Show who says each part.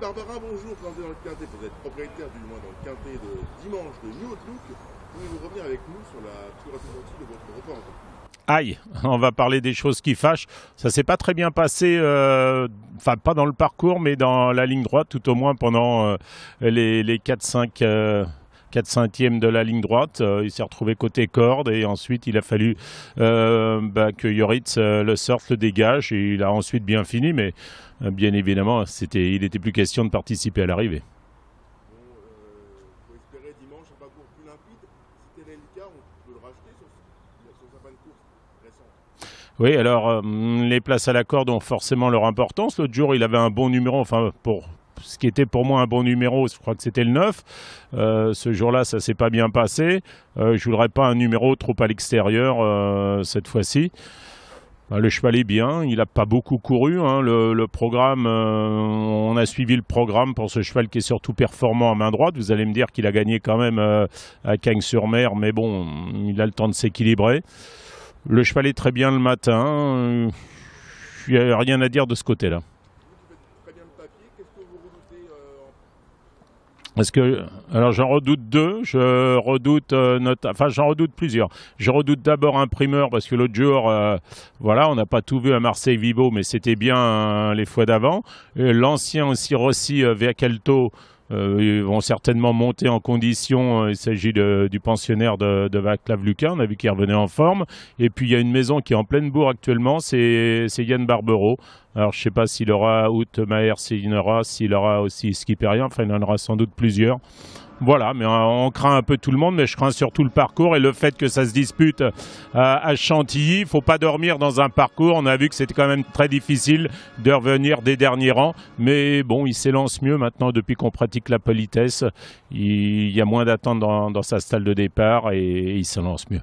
Speaker 1: Barbara, bonjour, Vous êtes propriétaire du moins dans le Quintet de dimanche de New Outlook. Pouvez-vous revenir avec nous sur la tour de votre repas Aïe, on va parler des choses qui fâchent. Ça s'est pas très bien passé, euh, enfin pas dans le parcours, mais dans la ligne droite, tout au moins pendant euh, les, les 4-5 4 e de la ligne droite. Euh, il s'est retrouvé côté corde et ensuite il a fallu euh, bah, que Yoritz euh, le sorte, le dégage. Et il a ensuite bien fini, mais bien évidemment, c'était, il n'était plus question de participer à l'arrivée. Oui, alors les places à la corde ont forcément leur importance. L'autre jour, il avait un bon numéro, enfin pour ce qui était pour moi un bon numéro, je crois que c'était le 9. Euh, ce jour-là, ça s'est pas bien passé. Je euh, je voudrais pas un numéro trop à l'extérieur euh, cette fois-ci. Bah, le cheval est bien, il n'a pas beaucoup couru. Hein. Le, programme, on a suivi le programme pour ce cheval qui est surtout performant à main droite. Vous allez me dire qu'il a gagné quand même à Cagnes-sur-Mer, mais bon, il a le temps de s'équilibrer. Le cheval est très bien le matin. Il n'y a rien à dire de ce côté-là. Parce que, alors j'en redoute deux, je redoute euh, enfin j'en redoute plusieurs. Je redoute d'abord un primeur parce que l'autre jour, euh, voilà, on n'a pas tout vu à Marseille Vibo, mais c'était bien euh, les fois d'avant. L'ancien aussi Rossi Vercalto euh, ils vont certainement monter en condition. Euh, il s'agit du pensionnaire de, de Vaclav Lucas. On a vu qu'il revenait en forme. Et puis, il y a une maison qui est en pleine bourre actuellement. C'est Yann Barbero. Alors, je ne sais pas s'il aura Outmaer, s'il aura, s'il aura aussi Skipperien. Enfin, il en aura sans doute plusieurs. Voilà, mais on craint un peu tout le monde, mais je crains surtout le parcours et le fait que ça se dispute euh, à Chantilly. Il ne faut pas dormir dans un parcours. On a vu que c'était quand même très difficile de revenir des derniers rangs, mais bon, il s'élance mieux maintenant depuis qu'on pratique la politesse. Il y a moins d'attente dans, sa salle de départ et il s'élance mieux.